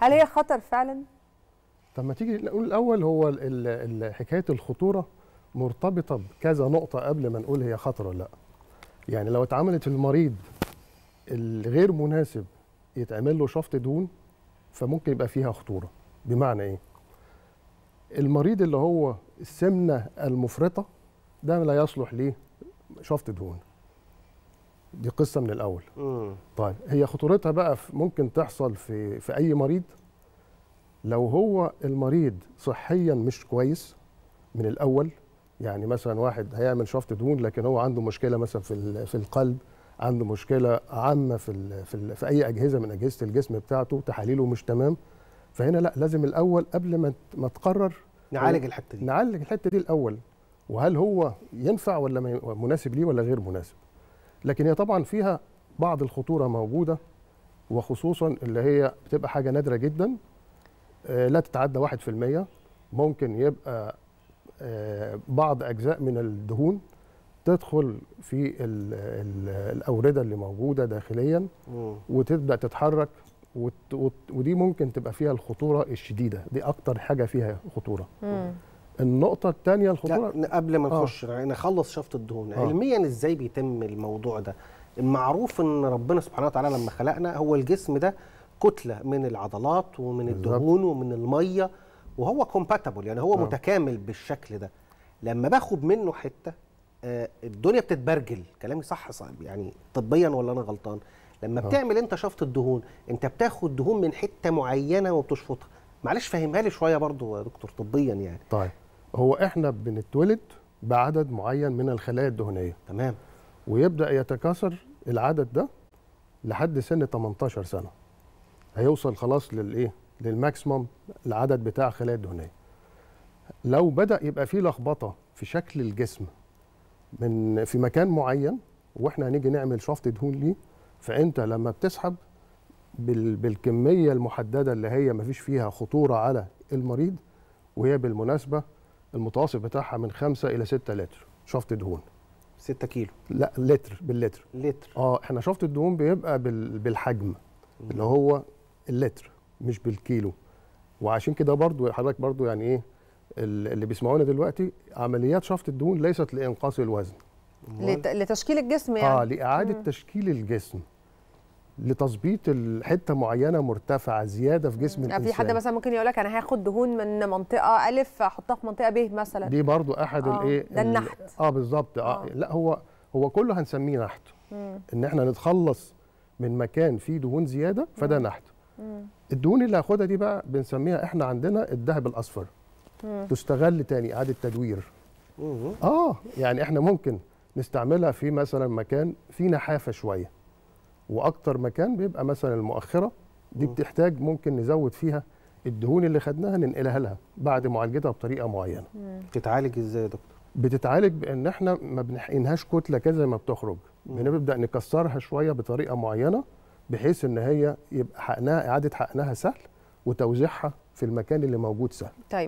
هل هي خطر فعلا؟ طب ما تيجي نقول الاول هو حكايه الخطوره مرتبطه بكذا نقطه قبل ما نقول هي خطر ولا لا. يعني لو اتعملت في المريض الغير مناسب يتعمل له شفط دهون فممكن يبقى فيها خطوره بمعنى ايه؟ المريض اللي هو السمنه المفرطه ده لا يصلح ليه شفط دهون دي قصه من الاول مم. طيب هي خطورتها بقى ممكن تحصل في في اي مريض لو هو المريض صحيا مش كويس من الاول يعني مثلا واحد هيعمل شفط دهون لكن هو عنده مشكله مثلا في في القلب عنده مشكله عامه في في, في اي اجهزه من اجهزه الجسم بتاعته تحاليله مش تمام فهنا لا لازم الاول قبل ما ما تقرر نعالج الحته دي نعالج الحته دي الاول وهل هو ينفع ولا مناسب ليه ولا غير مناسب لكن هي طبعا فيها بعض الخطوره موجوده وخصوصا اللي هي بتبقى حاجه نادره جدا آه، لا تتعدى 1% ممكن يبقى آه، بعض اجزاء من الدهون تدخل في الاورده اللي موجوده داخليا وتبدا تتحرك ودي ممكن تبقى فيها الخطوره الشديده دي اكتر حاجه فيها خطوره النقطة الثانية الخطورة لا قبل ما آه. نخش آه. نخلص شفط الدهون آه. علميا ازاي بيتم الموضوع ده؟ المعروف ان ربنا سبحانه وتعالى لما خلقنا هو الجسم ده كتلة من العضلات ومن الدهون ومن المية وهو كومباتبل يعني هو آه. متكامل بالشكل ده لما باخد منه حتة آه الدنيا بتتبرجل كلامي صح صعب يعني طبيا ولا انا غلطان لما آه. بتعمل انت شفط الدهون انت بتاخد دهون من حتة معينة وبتشفطها معلش فهمها لي شوية برضو يا دكتور طبيا يعني طيب هو احنا بنتولد بعدد معين من الخلايا الدهنيه تمام ويبدا يتكاثر العدد ده لحد سن 18 سنه هيوصل خلاص للايه للماكسيمم العدد بتاع الخلايا الدهنيه لو بدا يبقى في لخبطه في شكل الجسم من في مكان معين واحنا هنيجي نعمل شفط دهون ليه فانت لما بتسحب بالكميه المحدده اللي هي ما فيش فيها خطوره على المريض وهي بالمناسبه المتوسط بتاعها من 5 الى 6 لتر شفط دهون 6 كيلو لا لتر باللتر لتر اه احنا شفط الدهون بيبقى بال... بالحجم مم. اللي هو اللتر مش بالكيلو وعشان كده برضو حضرتك برضو يعني ايه اللي بيسمعونا دلوقتي عمليات شفط الدهون ليست لانقاص الوزن لتشكيل الجسم آه، يعني اه لاعاده مم. تشكيل الجسم لتظبيط حته معينه مرتفعه زياده في جسم الانسان في حد مثلا ممكن يقول لك انا هاخد دهون من منطقه الف احطها في منطقه ب مثلا دي برضو احد آه، الايه ده النحت اه بالظبط آه. آه. لا هو هو كله هنسميه نحت مم. ان احنا نتخلص من مكان فيه دهون زياده فده مم. نحت مم. الدهون اللي هاخدها دي بقى بنسميها احنا عندنا الذهب الاصفر مم. تستغل تاني اعاده تدوير مم. اه يعني احنا ممكن نستعملها في مثلا مكان فيه نحافه شويه واكتر مكان بيبقى مثلا المؤخره دي بتحتاج ممكن نزود فيها الدهون اللي خدناها ننقلها لها بعد معالجتها بطريقه معينه بتتعالج ازاي يا دكتور بتتعالج بان احنا ما بنحقنهاش كتله كذا ما بتخرج بنبدا نكسرها شويه بطريقه معينه بحيث ان هي يبقى حقنها اعاده حقنها سهل وتوزيعها في المكان اللي موجود سهل طيب